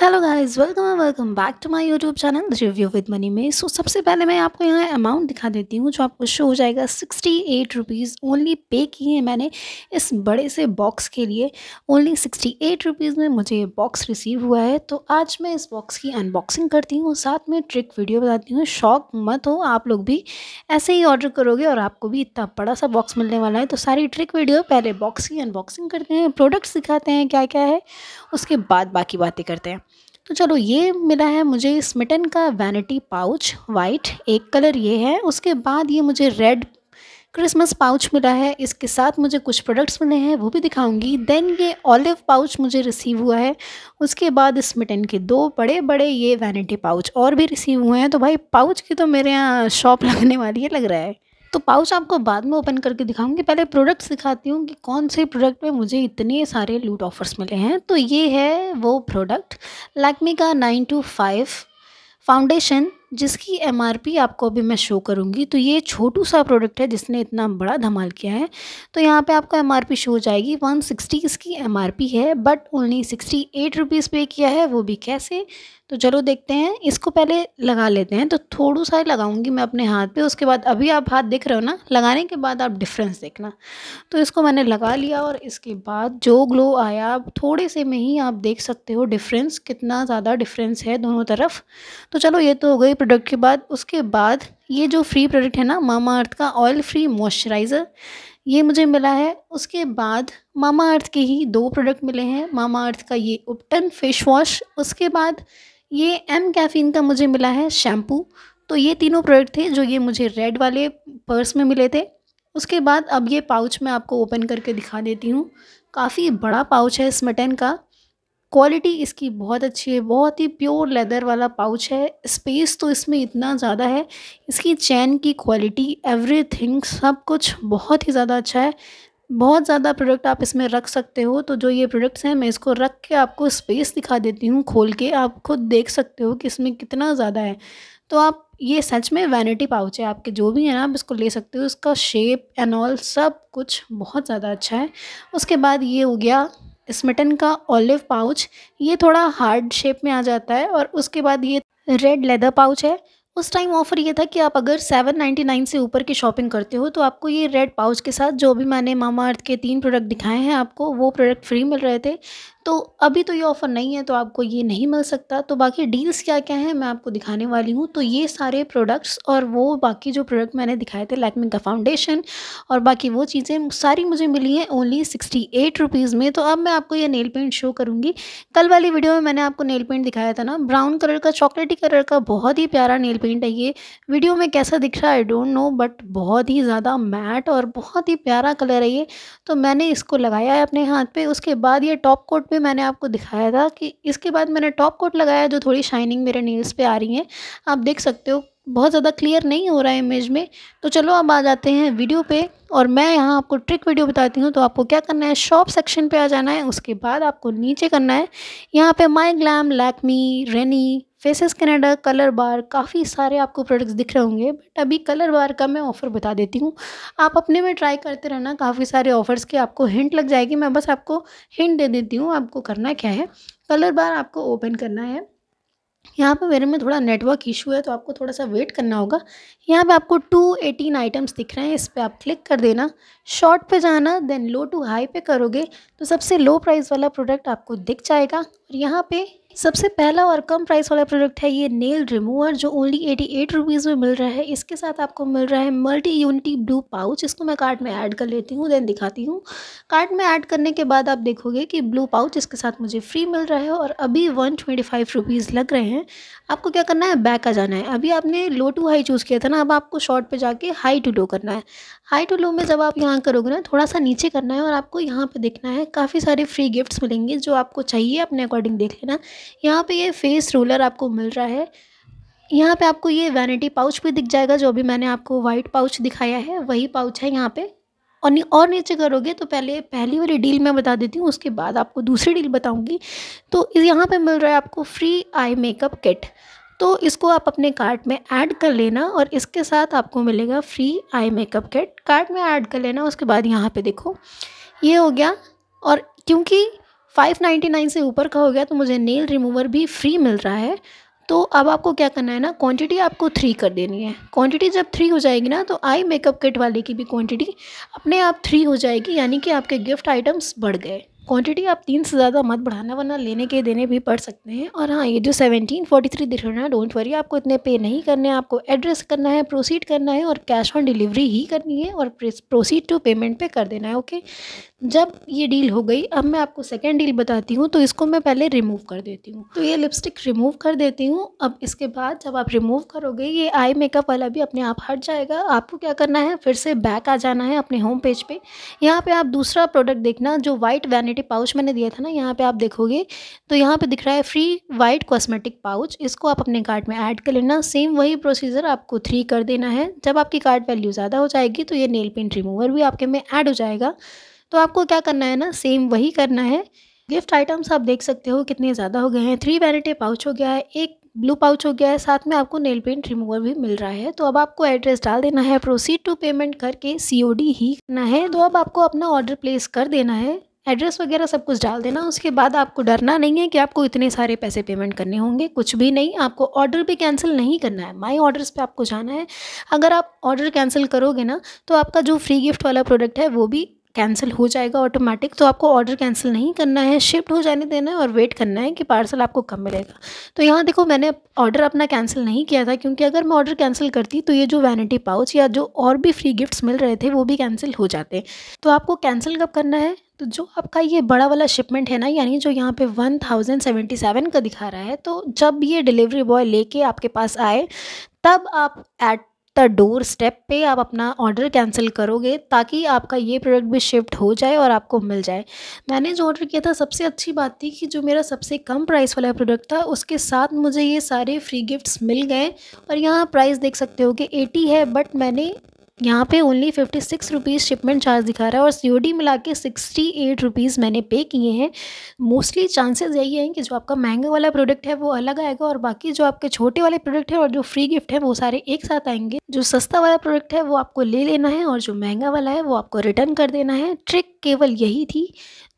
hello guys welcome and welcome back to my YouTube channel review with money में so सबसे पहले मैं आपको यहाँ अमाउंट दिखा देती हूँ जो आपको शो हो जाएगा sixty eight rupees only pay किए हैं मैंने इस बड़े से बॉक्स के लिए ओनली सिक्सटी एट रुपीज़ में मुझे ये बॉक्स रिसीव हुआ है तो आज मैं इस बॉक्स की अनबॉक्सिंग करती हूँ साथ में ट्रिक वीडियो बताती हूँ शौक मत हो आप लोग भी ऐसे ही ऑर्डर करोगे और आपको भी इतना बड़ा सा बॉक्स मिलने वाला है तो सारी ट्रिक वीडियो पहले बॉक्स की अनबॉक्सिंग करते हैं प्रोडक्ट्स दिखाते हैं क्या क्या है उसके बाद बाकी बातें करते हैं हैं तो चलो ये मिला है मुझे स्मिटन का वैनिटी पाउच वाइट एक कलर ये है उसके बाद ये मुझे रेड क्रिसमस पाउच मिला है इसके साथ मुझे कुछ प्रोडक्ट्स मिले हैं वो भी दिखाऊंगी देन ये ऑलिव पाउच मुझे रिसीव हुआ है उसके बाद स्मिटन के दो बड़े बड़े ये वैनिटी पाउच और भी रिसीव हुए हैं तो भाई पाउच की तो मेरे यहाँ शॉप लगने वाली है लग रहा है तो पाउच आपको बाद में ओपन करके दिखाऊंगी पहले प्रोडक्ट्स दिखाती हूँ कि कौन से प्रोडक्ट में मुझे इतने सारे लूट ऑफर्स मिले हैं तो ये है वो प्रोडक्ट लैक्मी का नाइन टू फाइव फाउंडेशन जिसकी एम आपको अभी मैं शो करूँगी तो ये छोटू सा प्रोडक्ट है जिसने इतना बड़ा धमाल किया है तो यहाँ पे आपको एम शो हो जाएगी 160 इसकी एम है but only sixty eight rupees पे किया है वो भी कैसे तो चलो देखते हैं इसको पहले लगा लेते हैं तो थोड़ा सा ही लगाऊंगी मैं अपने हाथ पे उसके बाद अभी आप हाथ देख रहे हो ना लगाने के बाद आप डिफरेंस देखना तो इसको मैंने लगा लिया और इसके बाद जो ग्लो आया थोड़े से में ही आप देख सकते हो डिफरेंस कितना ज़्यादा डिफरेंस है दोनों तरफ तो चलो ये तो हो गई प्रोडक्ट के बाद उसके बाद ये जो फ्री प्रोडक्ट है ना मामा अर्थ का ऑयल फ्री मॉइस्चराइज़र ये मुझे मिला है उसके बाद मामा अर्थ के ही दो प्रोडक्ट मिले हैं मामा अर्थ का ये उपटन फेस वॉश उसके बाद ये एम कैफ़ीन का मुझे मिला है शैम्पू तो ये तीनों प्रोडक्ट थे जो ये मुझे रेड वाले पर्स में मिले थे उसके बाद अब ये पाउच मैं आपको ओपन करके दिखा देती हूँ काफ़ी बड़ा पाउच है स्मटन का क्वालिटी इसकी बहुत अच्छी है बहुत ही प्योर लेदर वाला पाउच है स्पेस तो इसमें इतना ज़्यादा है इसकी चैन की क्वालिटी एवरीथिंग सब कुछ बहुत ही ज़्यादा अच्छा है बहुत ज़्यादा प्रोडक्ट आप इसमें रख सकते हो तो जो ये प्रोडक्ट्स हैं मैं इसको रख के आपको स्पेस दिखा देती हूँ खोल के आप खुद देख सकते हो कि इसमें कितना ज़्यादा है तो आप ये सच में वैनिटी पाउच है आपके जो भी है ना आप इसको ले सकते हो इसका शेप एंड ऑल सब कुछ बहुत ज़्यादा अच्छा है उसके बाद ये हो गया स्मिटन का ऑलिव पाउच ये थोड़ा हार्ड शेप में आ जाता है और उसके बाद ये रेड लेदर पाउच है उस टाइम ऑफ़र ये था कि आप अगर 799 से ऊपर की शॉपिंग करते हो तो आपको ये रेड पाउच के साथ जो भी मैंने मामा अर्थ के तीन प्रोडक्ट दिखाए हैं आपको वो प्रोडक्ट फ्री मिल रहे थे तो अभी तो ये ऑफ़र नहीं है तो आपको ये नहीं मिल सकता तो बाकी डील्स क्या क्या हैं मैं आपको दिखाने वाली हूँ तो ये सारे प्रोडक्ट्स और वो बाकी जो प्रोडक्ट मैंने दिखाए थे लैकमे का फाउंडेशन और बाकी वो चीज़ें सारी मुझे मिली हैं ओनली सिक्सटी एट रुपीज़ में तो अब मैं आपको ये नेल पेंट शो करूँगी कल वाली वीडियो में मैंने आपको नेल पेंट दिखाया था ना ब्राउन कलर का चॉकलेटी कलर का बहुत ही प्यारा नेल पेंट है ये वीडियो में कैसा दिख रहा है आई डोंट नो बट बहुत ही ज़्यादा मैट और बहुत ही प्यारा कलर है ये तो मैंने इसको लगाया है अपने हाथ पर उसके बाद ये टॉप कोट भी मैंने आपको दिखाया था कि इसके बाद मैंने टॉप कोट लगाया जो थोड़ी शाइनिंग मेरे नील्स पे आ रही है आप देख सकते हो बहुत ज़्यादा क्लियर नहीं हो रहा है इमेज में तो चलो अब आ जाते हैं वीडियो पे और मैं यहाँ आपको ट्रिक वीडियो बताती हूँ तो आपको क्या करना है शॉप सेक्शन पे आ जाना है उसके बाद आपको नीचे करना है यहाँ पे my glam Lakme Renee faces Canada colour bar काफ़ी सारे आपको प्रोडक्ट्स दिख रहे होंगे बट अभी कलर बार का मैं ऑफ़र बता देती हूँ आप अपने में ट्राई करते रहना काफ़ी सारे ऑफ़र्स के आपको हिंट लग जाएगी मैं बस आपको हिंट दे देती हूँ आपको करना क्या है कलर बार आपको ओपन करना है यहाँ पर मेरे में थोड़ा नेटवर्क इशू है तो आपको थोड़ा सा वेट करना होगा यहाँ पे आपको टू एटीन आइटम्स दिख रहे हैं इस पर आप क्लिक कर देना शॉर्ट पे जाना देन लो टू हाई पे करोगे तो सबसे लो प्राइस वाला प्रोडक्ट आपको दिख जाएगा और यहाँ पे सबसे पहला और कम प्राइस वाला प्रोडक्ट है ये नेल रिमूवर जो ओनली एटी एट रुपीज़ में मिल रहा है इसके साथ आपको मिल रहा है मल्टी यूनिटी ब्लू पाउच इसको मैं कार्ट में ऐड कर लेती हूँ देन दिखाती हूँ कार्ट में ऐड करने के बाद आप देखोगे कि ब्लू पाउच इसके साथ मुझे फ्री मिल रहा है और अभी वन ट्वेंटी फाइव रुपीज़ लग रहे हैं आपको क्या करना है बैक आ जाना है अभी आपने लो टू हाई चूज़ किया था ना अब आपको शॉर्ट पे जाके हाई टू लो करना है हाई टू लो में जब आप यहाँ करोगे ना थोड़ा सा नीचे करना है और आपको यहाँ पे देखना है काफ़ी सारे फ्री गिफ्ट्स मिलेंगे जो आपको चाहिए अपने अकॉर्डिंग देख लेना यहाँ पर ये फेस रोलर आपको मिल रहा है यहाँ पर आपको ये वैनिटी पाउच भी दिख जाएगा जो अभी मैंने आपको वाइट पाउच दिखाया है वही पाउच है यहाँ पर और नहीं और नीचे करोगे तो पहले पहली वाली डील मैं बता देती हूँ उसके बाद आपको दूसरी डील बताऊँगी तो यहाँ पे मिल रहा है आपको फ्री आई मेकअप किट तो इसको आप अपने कार्ट में ऐड कर लेना और इसके साथ आपको मिलेगा free eye makeup kit cart में ऐड कर लेना उसके बाद यहाँ पे देखो ये हो गया और क्योंकि 599 से ऊपर का हो गया तो मुझे नेल रिमूवर भी फ्री मिल रहा है तो अब आपको क्या करना है ना क्वांटिटी आपको थ्री कर देनी है क्वांटिटी जब थ्री हो जाएगी ना तो आई मेकअप किट वाले की भी क्वांटिटी अपने आप थ्री हो जाएगी यानी कि आपके गिफ्ट आइटम्स बढ़ गए क्वांटिटी आप तीन से ज़्यादा मत बढ़ाना वरना लेने के देने भी पड़ सकते हैं और हाँ ये जो सेवनटीन फोर्टी थ्री दिख रहा है डोंट वरी आपको इतने पे नहीं करने हैं आपको एड्रेस करना है प्रोसीड करना है और कैश ऑन डिलीवरी ही करनी है और प्रोसीड टू पेमेंट पे कर देना है ओके जब ये डील हो गई अब मैं आपको सेकेंड डील बताती हूँ तो इसको मैं पहले रिमूव कर देती हूँ तो ये लिपस्टिक रिमूव कर देती हूँ अब इसके बाद जब आप रिमूव करोगे ये आई मेकअप वाला भी अपने आप हट जाएगा आपको क्या करना है फिर से बैक आ जाना है अपने होम पेज पे यहाँ पे आप दूसरा प्रोडक्ट देखना जो वाइट वैनिटी पाउच मैंने दिया था ना यहाँ पर आप देखोगे तो यहाँ पर दिख रहा है फ्री वाइट कॉस्मेटिक पाउच इसको आप अपने कार्ड में ऐड कर लेना सेम वही प्रोसीजर आपको थ्री कर देना है जब आपकी कार्ड वैल्यू ज़्यादा हो जाएगी तो ये नेल पेंट रिमूवर भी आपके में ऐड हो जाएगा तो आपको क्या करना है ना सेम वही करना है गिफ्ट आइटम्स आप देख सकते हो कितने ज़्यादा हो गए हैं थ्री वैनिटी पाउच हो गया है एक ब्लू पाउच हो गया है साथ में आपको नेल पेंट रिमूवर भी मिल रहा है तो अब आपको एड्रेस डाल देना है प्रोसीड टू पेमेंट करके सी ही करना है तो अब आपको अपना ऑर्डर प्लेस कर देना है एड्रेस वगैरह सब कुछ डाल देना उसके बाद आपको डरना नहीं है कि आपको इतने सारे पैसे पेमेंट करने होंगे कुछ भी नहीं आपको ऑर्डर भी कैंसिल नहीं करना है माई ऑर्डर्स पे आपको जाना है अगर आप ऑर्डर कैंसिल करोगे ना तो आपका जो फ्री गिफ्ट वाला प्रोडक्ट है वो भी कैंसिल हो जाएगा ऑटोमेटिक तो आपको ऑर्डर कैंसिल नहीं करना है शिफ्ट हो जाने देना है और वेट करना है कि पार्सल आपको कब मिलेगा तो यहाँ देखो मैंने ऑर्डर अपना कैंसिल नहीं किया था क्योंकि अगर मैं ऑर्डर कैंसिल करती तो ये जो वैनिटी पाउच या जो और भी फ्री गिफ्ट्स मिल रहे थे वो भी कैंसिल हो जाते तो आपको कैंसिल कब करना है तो जो आपका ये बड़ा वाला शिपमेंट है ना यानी जो यहाँ पे 1077 का दिखा रहा है तो जब ये डिलीवरी बॉय लेके आपके पास आए तब आप ऐड द डोर स्टेप पे आप अपना ऑर्डर कैंसिल करोगे ताकि आपका ये प्रोडक्ट भी शिफ्ट हो जाए और आपको मिल जाए मैंने जो ऑर्डर किया था सबसे अच्छी बात थी कि जो मेरा सबसे कम प्राइस वाला प्रोडक्ट था उसके साथ मुझे ये सारे फ्री गिफ्ट्स मिल गए और यहाँ प्राइस देख सकते हो कि एटी है बट मैंने यहाँ पे only fifty six rupees shipment charge दिखा रहा है और सीओडी मिला के सिक्सटी एट रुपीज़ मैंने पे किए हैं मोस्टली चांसेस यही हैं कि जो आपका महंगा वाला प्रोडक्ट है वो अलग आएगा और बाकी जो आपके छोटे वाले प्रोडक्ट हैं और जो फ्री गिफ्ट है वो सारे एक साथ आएंगे जो सस्ता वाला प्रोडक्ट है वो आपको ले लेना है और जो महंगा वाला है वो आपको रिटर्न कर देना है ट्रिक केवल यही थी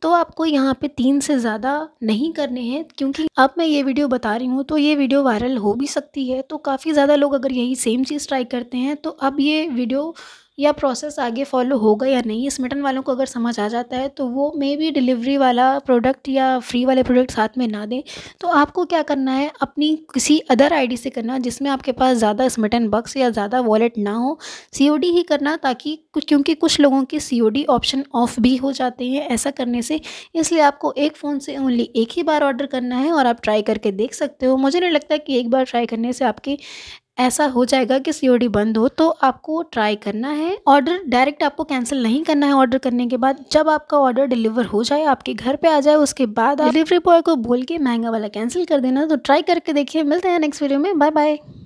तो आपको यहाँ पे तीन से ज़्यादा नहीं करने हैं क्योंकि अब मैं ये वीडियो बता रही हूँ तो ये वीडियो वायरल हो भी सकती है तो काफ़ी ज़्यादा लोग अगर यही सेम चीज़ ट्राई करते हैं तो अब ये वीडियो या प्रोसेस आगे फॉलो होगा या नहीं स्मिटन वालों को अगर समझ आ जाता है तो वो मे बी डिलीवरी वाला प्रोडक्ट या फ्री वाले प्रोडक्ट साथ में ना दें तो आपको क्या करना है अपनी किसी अदर आईडी से करना जिसमें आपके पास ज़्यादा स्मिटन बक्स या ज़्यादा वॉलेट ना हो सीओडी ही करना ताकि क्योंकि कुछ लोगों के सी ऑप्शन ऑफ भी हो जाते हैं ऐसा करने से इसलिए आपको एक फ़ोन से ओनली एक ही बार ऑर्डर करना है और आप ट्राई करके देख सकते हो मुझे नहीं लगता कि एक बार ट्राई करने से आपके ऐसा हो जाएगा कि सीओडी बंद हो तो आपको ट्राई करना है ऑर्डर डायरेक्ट आपको कैंसिल नहीं करना है ऑर्डर करने के बाद जब आपका ऑर्डर डिलीवर हो जाए आपके घर पे आ जाए उसके बाद डिलीवरी बॉय को बोल के महंगा वाला कैंसिल कर देना तो ट्राई करके देखिए मिलते हैं नेक्स्ट वीडियो में बाय बाय